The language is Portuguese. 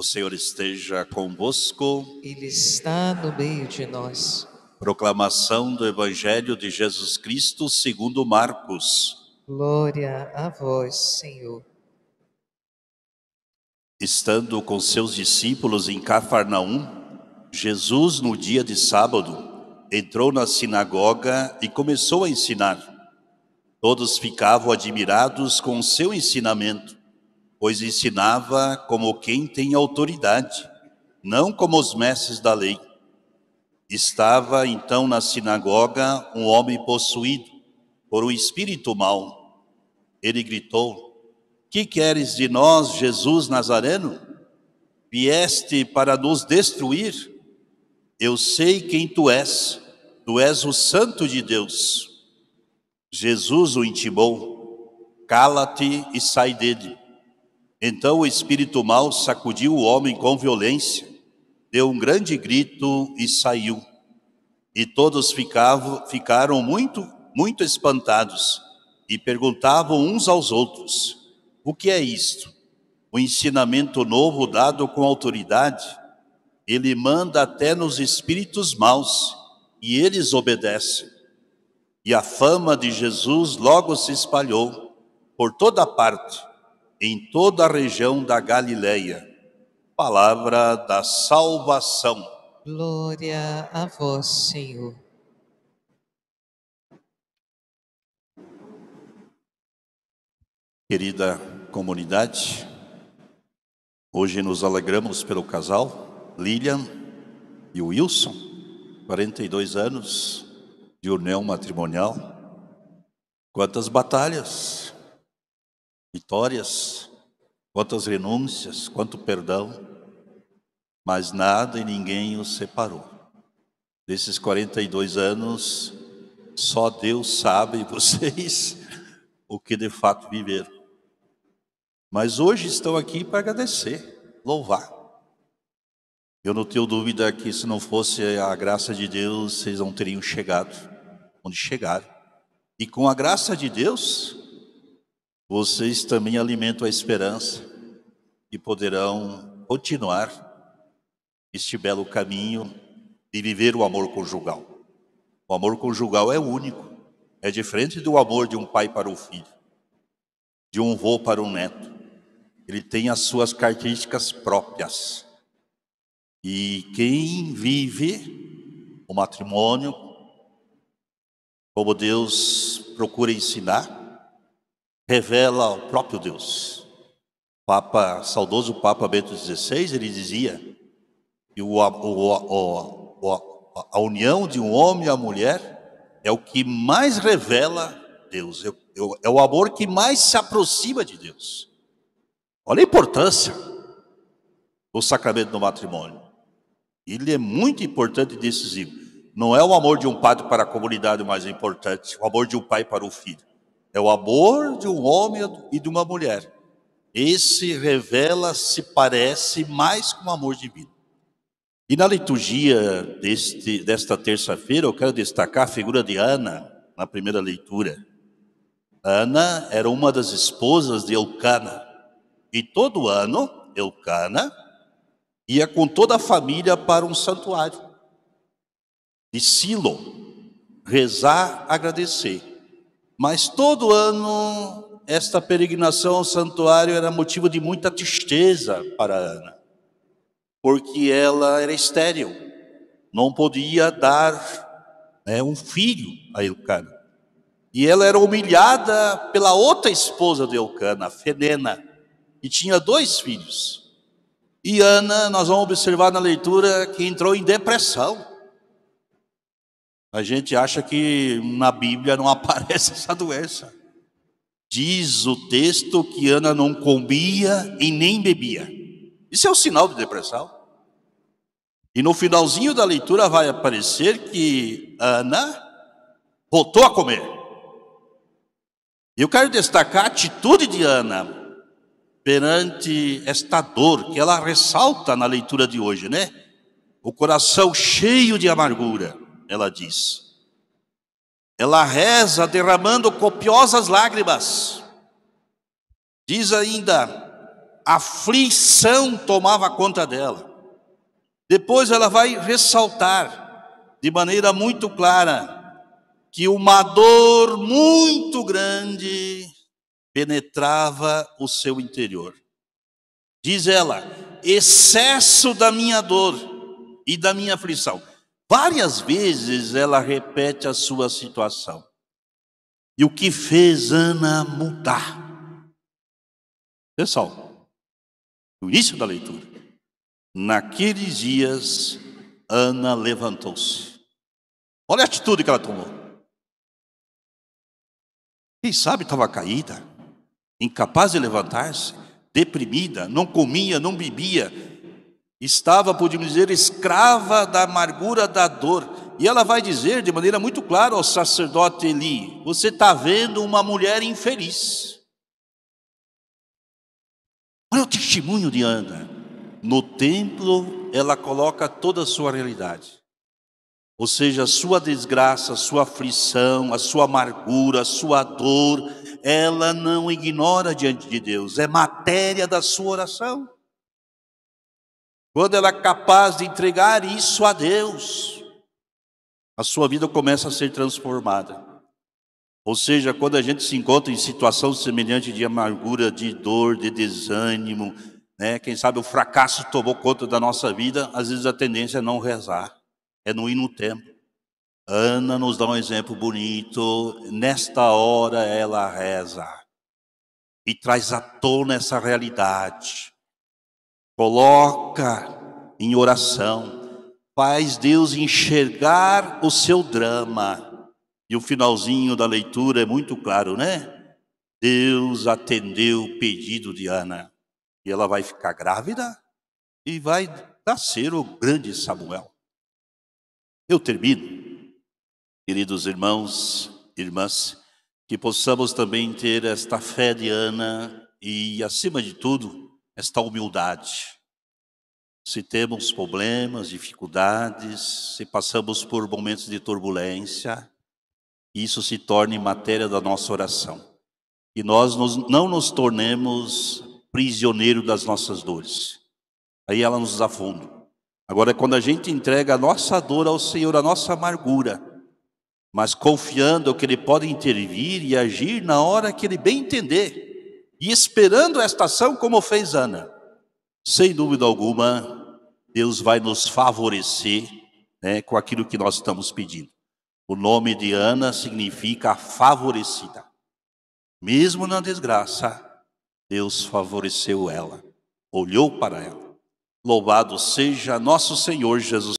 O Senhor esteja convosco. Ele está no meio de nós. Proclamação do Evangelho de Jesus Cristo segundo Marcos. Glória a vós, Senhor. Estando com seus discípulos em Cafarnaum, Jesus, no dia de sábado, entrou na sinagoga e começou a ensinar. Todos ficavam admirados com o seu ensinamento pois ensinava como quem tem autoridade, não como os mestres da lei. Estava então na sinagoga um homem possuído por um espírito mau. Ele gritou: Que queres de nós, Jesus Nazareno? Vieste para nos destruir? Eu sei quem tu és, tu és o Santo de Deus. Jesus o intimou: Cala-te e sai dele. Então o espírito mau sacudiu o homem com violência, deu um grande grito e saiu. E todos ficavam, ficaram muito, muito espantados e perguntavam uns aos outros: O que é isto? O ensinamento novo dado com autoridade? Ele manda até nos espíritos maus e eles obedecem. E a fama de Jesus logo se espalhou por toda parte em toda a região da Galileia. Palavra da salvação. Glória a vós, Senhor. Querida comunidade, hoje nos alegramos pelo casal Lilian e Wilson, 42 anos de união matrimonial. Quantas batalhas, vitórias, quantas renúncias, quanto perdão, mas nada e ninguém os separou. Desses 42 anos, só Deus sabe, vocês, o que de fato viveram. Mas hoje estão aqui para agradecer, louvar. Eu não tenho dúvida que se não fosse a graça de Deus, vocês não teriam chegado onde chegaram. E com a graça de Deus, vocês também alimentam a esperança e poderão continuar este belo caminho de viver o amor conjugal. O amor conjugal é único, é diferente do amor de um pai para o filho, de um avô para um neto. Ele tem as suas características próprias. E quem vive o matrimônio, como Deus procura ensinar, revela o próprio Deus. Papa, saudoso Papa Bento XVI, ele dizia que o, o, o, a união de um homem e a mulher é o que mais revela Deus, é, é, é o amor que mais se aproxima de Deus. Olha a importância do sacramento do matrimônio. Ele é muito importante e decisivo. Não é o amor de um padre para a comunidade mais importante, o amor de um pai para o filho. É o amor de um homem e de uma mulher. Esse revela, se parece mais com o amor divino. E na liturgia deste, desta terça-feira, eu quero destacar a figura de Ana, na primeira leitura. Ana era uma das esposas de Eucana. E todo ano, Eucana ia com toda a família para um santuário de Silo, rezar, agradecer. Mas todo ano, esta peregrinação ao santuário era motivo de muita tristeza para Ana, porque ela era estéril, não podia dar né, um filho a Elcana, E ela era humilhada pela outra esposa de Elcana, Fenena, e tinha dois filhos. E Ana, nós vamos observar na leitura que entrou em depressão. A gente acha que na Bíblia não aparece essa doença. Diz o texto que Ana não comia e nem bebia. Isso é um sinal de depressão. E no finalzinho da leitura vai aparecer que Ana voltou a comer. Eu quero destacar a atitude de Ana perante esta dor que ela ressalta na leitura de hoje, né? O coração cheio de amargura ela diz. Ela reza derramando copiosas lágrimas. Diz ainda, aflição tomava conta dela. Depois ela vai ressaltar de maneira muito clara que uma dor muito grande penetrava o seu interior. Diz ela: excesso da minha dor e da minha aflição. Várias vezes ela repete a sua situação. E o que fez Ana mudar? Pessoal, no início da leitura, naqueles dias, Ana levantou-se. Olha a atitude que ela tomou. Quem sabe estava caída, incapaz de levantar-se, deprimida, não comia, não bebia, Estava, podemos dizer, escrava da amargura da dor. E ela vai dizer de maneira muito clara ao sacerdote Eli: Você está vendo uma mulher infeliz. Olha o testemunho de Ana. No templo, ela coloca toda a sua realidade. Ou seja, a sua desgraça, a sua aflição, a sua amargura, a sua dor, ela não ignora diante de Deus, é matéria da sua oração. Quando ela é capaz de entregar isso a Deus, a sua vida começa a ser transformada. Ou seja, quando a gente se encontra em situação semelhante de amargura, de dor, de desânimo, né? quem sabe o fracasso tomou conta da nossa vida, às vezes a tendência é não rezar, é não ir no templo. Ana nos dá um exemplo bonito. Nesta hora ela reza e traz à tona essa realidade coloca em oração, faz Deus enxergar o seu drama. E o finalzinho da leitura é muito claro, né? Deus atendeu o pedido de Ana. E ela vai ficar grávida e vai nascer o grande Samuel. Eu termino, queridos irmãos, irmãs, que possamos também ter esta fé de Ana e, acima de tudo, esta humildade. Se temos problemas, dificuldades, se passamos por momentos de turbulência, isso se torne matéria da nossa oração. E nós não nos tornemos prisioneiros das nossas dores. Aí ela nos afunda. Agora, quando a gente entrega a nossa dor ao Senhor, a nossa amargura, mas confiando que Ele pode intervir e agir na hora que Ele bem entender, e esperando esta ação, como fez Ana. Sem dúvida alguma, Deus vai nos favorecer né, com aquilo que nós estamos pedindo. O nome de Ana significa favorecida. Mesmo na desgraça, Deus favoreceu ela, olhou para ela. Louvado seja nosso Senhor Jesus.